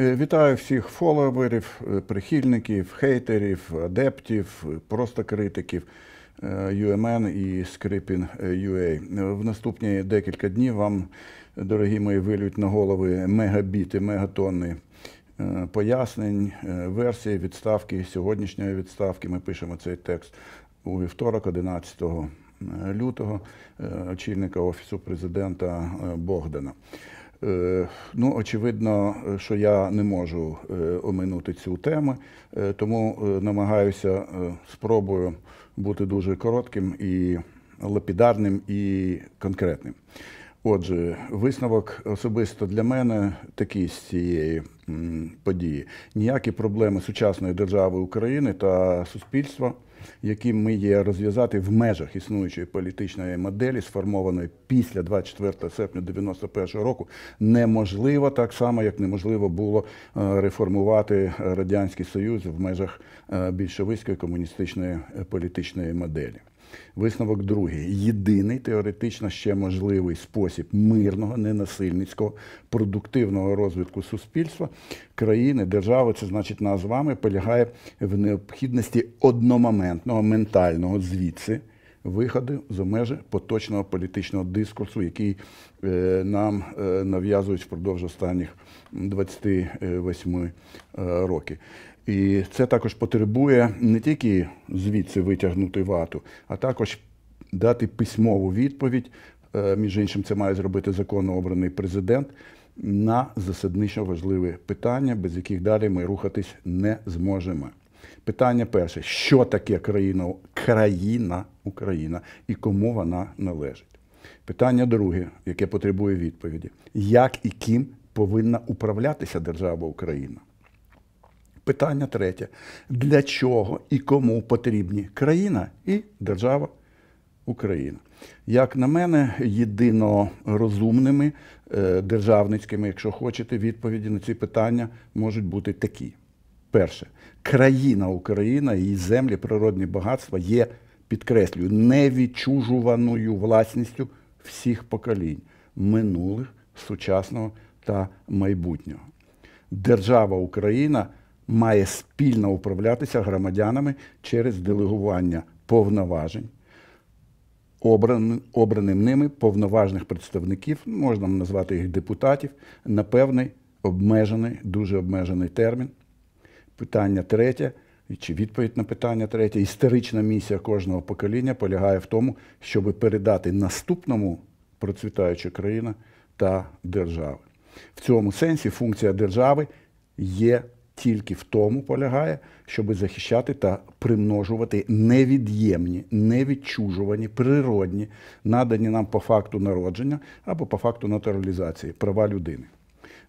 Е, вітаю всіх фоловерів, е, прихильників, хейтерів, адептів, е, просто критиків UMN ем і Scripin.ua. В наступні декілька днів вам, дорогі мої, вилють на голови мегабіти, мегатонни пояснень, версії відставки, сьогоднішньої відставки. Ми пишемо цей текст у вівторок, 11 лютого, очільника Офісу президента Богдана. Е, ну, очевидно, що я не можу е, оминути цю тему, е, тому намагаюся спробую бути дуже коротким і лапідарним і конкретним. Отже, висновок особисто для мене такий з цієї події: ніякі проблеми сучасної держави України та суспільства які ми є розв'язати в межах існуючої політичної моделі, сформованої після 24 серпня 91 року, неможливо так само, як неможливо було е, реформувати радянський союз в межах е, більшовицької комуністичної е, політичної моделі. Висновок другий. Єдиний теоретично ще можливий спосіб мирного, ненасильницького, продуктивного розвитку суспільства, країни, держави, це значить нас з вами, полягає в необхідності одномоментного ментального звідси. виходу з межі поточного політичного дискурсу, який е, нам е, нав'язують впродовж останніх 28 е, років. І це також потребує не тільки звідси витягнути вату, а також дати письмову відповідь. Е, між іншим, це має зробити законно обраний президент на засаднично важливе питання, без яких далі ми рухатись не зможемо. Питання перше: що таке країна країна Україна і кому вона належить? Питання друге, яке потребує відповіді: як і ким повинна управлятися держава Україна? Питання третє: для чого і кому потрібні країна і держава Україна? Як на мене, єдино розумними е, державницькими, якщо хочете, відповіді на ці питання можуть бути такі: перше, країна Україна, її землі, природні багатства є, підкреслюю, невідчужуваною власністю всіх поколінь минулих, сучасного та майбутнього. Держава Україна має спільно управлятися громадянами через делегування повноважень, обраним, ними повноважних представників, можна назвати їх депутатів, на певний обмежений, дуже обмежений термін. Питання третє. Чи відповідь на питання третє, історична місія кожного покоління полягає в тому, щоб передати наступному процвітаючу країну та держави. В цьому сенсі функція держави є тільки в тому полягає, щоб захищати та примножувати невід'ємні, невідчужувані, природні, надані нам по факту народження або по факту натуралізації права людини.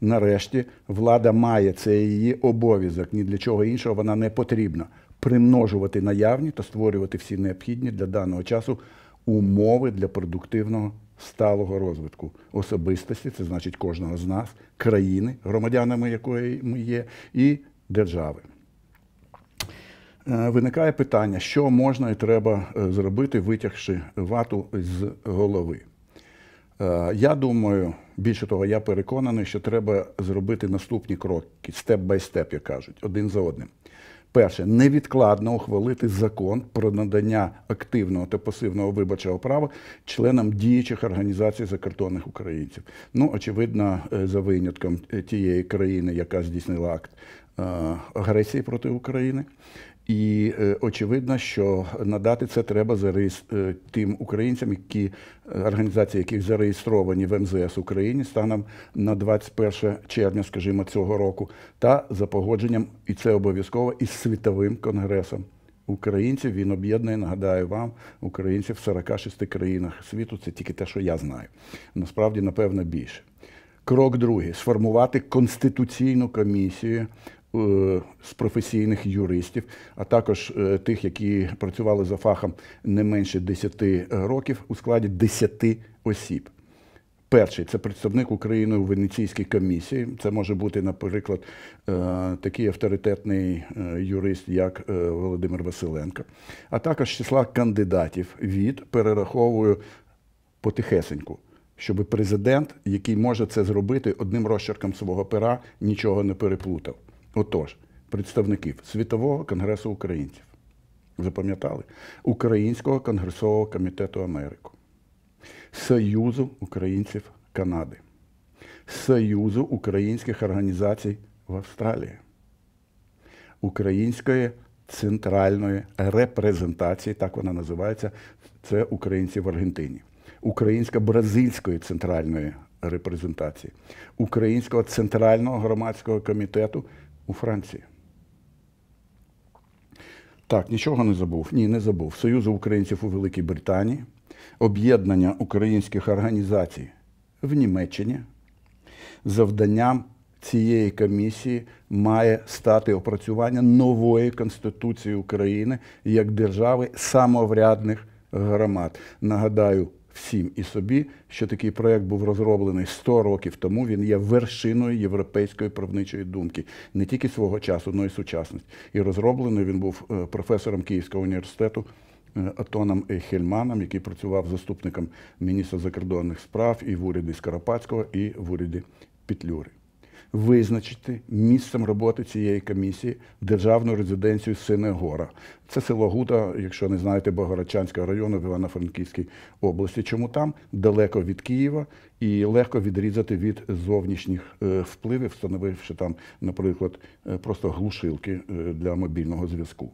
Нарешті влада має це її обов'язок. Ні для чого іншого вона не потрібна. Примножувати наявні та створювати всі необхідні для даного часу умови для продуктивного сталого розвитку особистості, це значить кожного з нас, країни, громадянами якої ми є, і держави. Е, виникає питання, що можна і треба е, зробити, витягши вату з голови. Е, я думаю, більше того, я переконаний, що треба зробити наступні кроки, степ бай степ, як кажуть, один за одним перше невідкладно ухвалити закон про надання активного та пасивного виборчого права членам діючих організацій закордонних українців. Ну очевидно, е, за винятком е, тієї країни, яка здійснила акт Е, агресії проти України. І е, очевидно, що надати це треба е, тим українцям, які організації, яких зареєстровані в МЗС Україні, станом на 21 червня, скажімо, цього року, та за погодженням, і це обов'язково із світовим конгресом українців. Він об'єднує, нагадаю вам, українців в 46 країнах світу. Це тільки те, що я знаю. Насправді, напевно, більше. Крок другий сформувати конституційну комісію Е, з професійних юристів, а також е, тих, які працювали за фахом не менше 10 років у складі 10 осіб. Перший це представник України у Венеційській комісії. Це може бути, наприклад, е, такий авторитетний юрист, як Володимир Василенко, а також числа кандидатів від перераховую потихесеньку, щоб президент, який може це зробити одним розчерком свого пера, нічого не переплутав. Отож, представників Світового конгресу українців. Запам'ятали? Українського конгресового комітету Америку, Союзу українців Канади, Союзу українських організацій в Австралії, Української центральної репрезентації, так вона називається, це українці в Аргентині, Українсько-бразильської центральної репрезентації, Українського центрального громадського комітету у Франції. Так, нічого не забув. Ні, не забув. Союзу українців у Великій Британії, об'єднання українських організацій в Німеччині. Завданням цієї комісії має стати опрацювання нової Конституції України як держави самоврядних громад. Нагадаю, всім і собі, що такий проект був розроблений 100 років тому. Він є вершиною європейської правничої думки, не тільки свого часу, але й сучасності. І розроблений він був е, професором Київського університету. Е, Атоном Хельманом, який працював заступником міністра закордонних справ і в уряді Скоропадського, і в уряді Петлюри визначити місцем роботи цієї комісії державну резиденцію Синегора. Це село Гута, якщо не знаєте, Богородчанського району в Івано-Франківській області. Чому там далеко від Києва і легко відрізати від зовнішніх е, впливів, встановивши там, наприклад, е, просто глушилки е, для мобільного зв'язку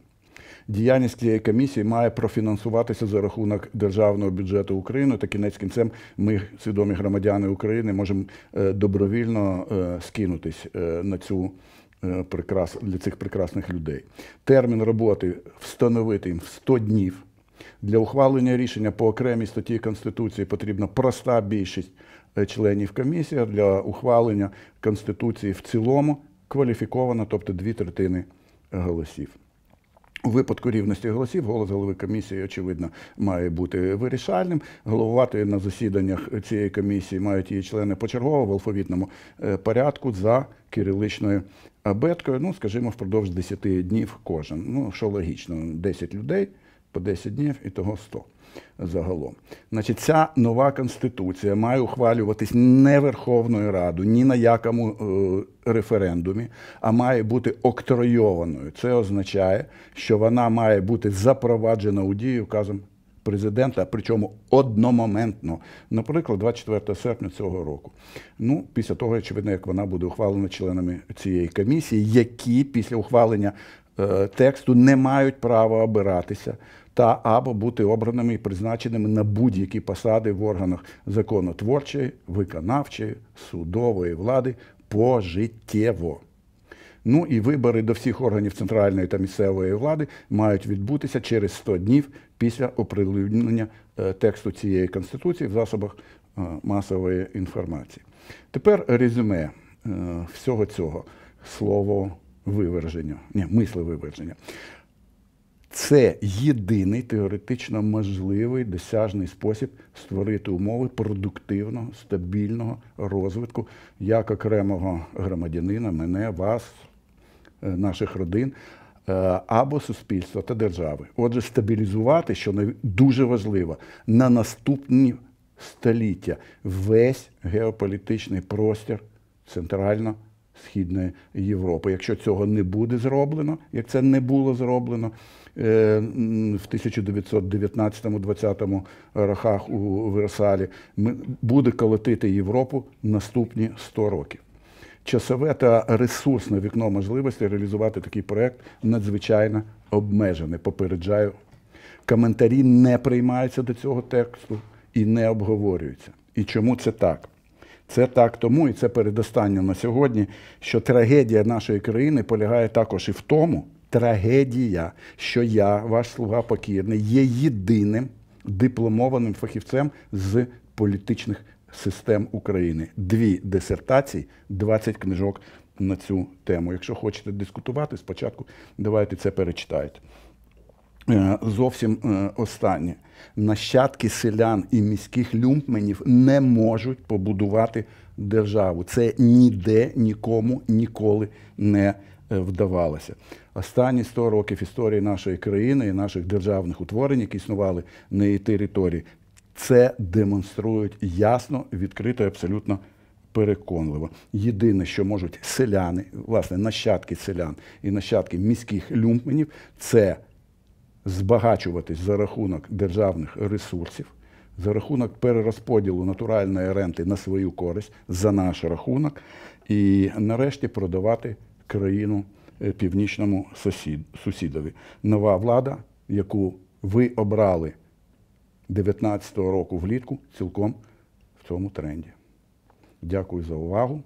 діяльність цієї комісії має профінансуватися за рахунок державного бюджету України. Та кінець кінцем ми, свідомі громадяни України, можемо е, добровільно е, скинутись е, на цю прикрас для цих прекрасних людей. Термін роботи встановити їм 100 днів. Для ухвалення рішення по окремій статті Конституції потрібна проста більшість членів комісії, а для ухвалення Конституції в цілому кваліфікована, тобто дві третини голосів. У випадку рівності голосів голос голови комісії, очевидно, має бути вирішальним. Головувати на засіданнях цієї комісії мають її члени почергово в алфавітному е, порядку за кириличною абеткою. Ну, скажімо, впродовж 10 днів кожен. Ну, що логічно, 10 людей по 10 днів і того 100 загалом. Значить, ця нова конституція має ухвалюватись не Верховною Радою, ні на якому е, референдумі, а має бути октройованою. Це означає, що вона має бути запроваджена у дію указом президента, причому одномоментно, наприклад, 24 серпня цього року. Ну, після того, очевидно, як вона буде ухвалена членами цієї комісії, які після ухвалення е, тексту не мають права обиратися та або бути обраними і призначеними на будь-які посади в органах законотворчої, виконавчої, судової влади пожиттєво. Ну і вибори до всіх органів центральної та місцевої влади мають відбутися через 100 днів після оприлюднення е, тексту цієї конституції в засобах е, масової інформації. Тепер резюме е, всього цього слово виверження, ні, мисли виверження. Це єдиний теоретично можливий досяжний спосіб створити умови продуктивного, стабільного розвитку як окремого громадянина, мене, вас, е, наших родин е, або суспільства та держави. Отже, стабілізувати, що дуже важливо, на наступні століття весь геополітичний простір центрально. Східної Європи. Якщо цього не буде зроблено, як це не було зроблено е, в 1919-20 роках у Версалі, буде колотити Європу наступні 100 років. Часове та ресурсне вікно можливості реалізувати такий проект надзвичайно обмежене. Попереджаю, коментарі не приймаються до цього тексту і не обговорюються. І чому це так? Це так тому, і це передостання на сьогодні, що трагедія нашої країни полягає також і в тому, трагедія, що я, ваш слуга покірний, є єдиним дипломованим фахівцем з політичних систем України. Дві дисертації, 20 книжок на цю тему. Якщо хочете дискутувати, спочатку давайте це перечитайте. Е, зовсім е, останнє. Нащадки селян і міських люмпменів не можуть побудувати державу. Це ніде нікому ніколи не е, вдавалося. Останні 100 років історії нашої країни і наших державних утворень, які існували на її території, це демонструють ясно, відкрито і абсолютно. Переконливо. Єдине, що можуть селяни, власне, нащадки селян і нащадки міських люмпменів, це збагачуватись за рахунок державних ресурсів, за рахунок перерозподілу натуральної ренти на свою користь, за наш рахунок, і нарешті продавати країну е, північному сусід, сусідові. Нова влада, яку ви обрали 19-го року влітку, цілком в цьому тренді. Дякую за увагу.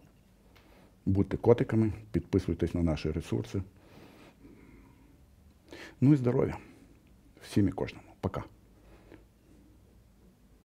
Будьте котиками, підписуйтесь на наші ресурси. Ну і здоров'я всім і кожному. Пока.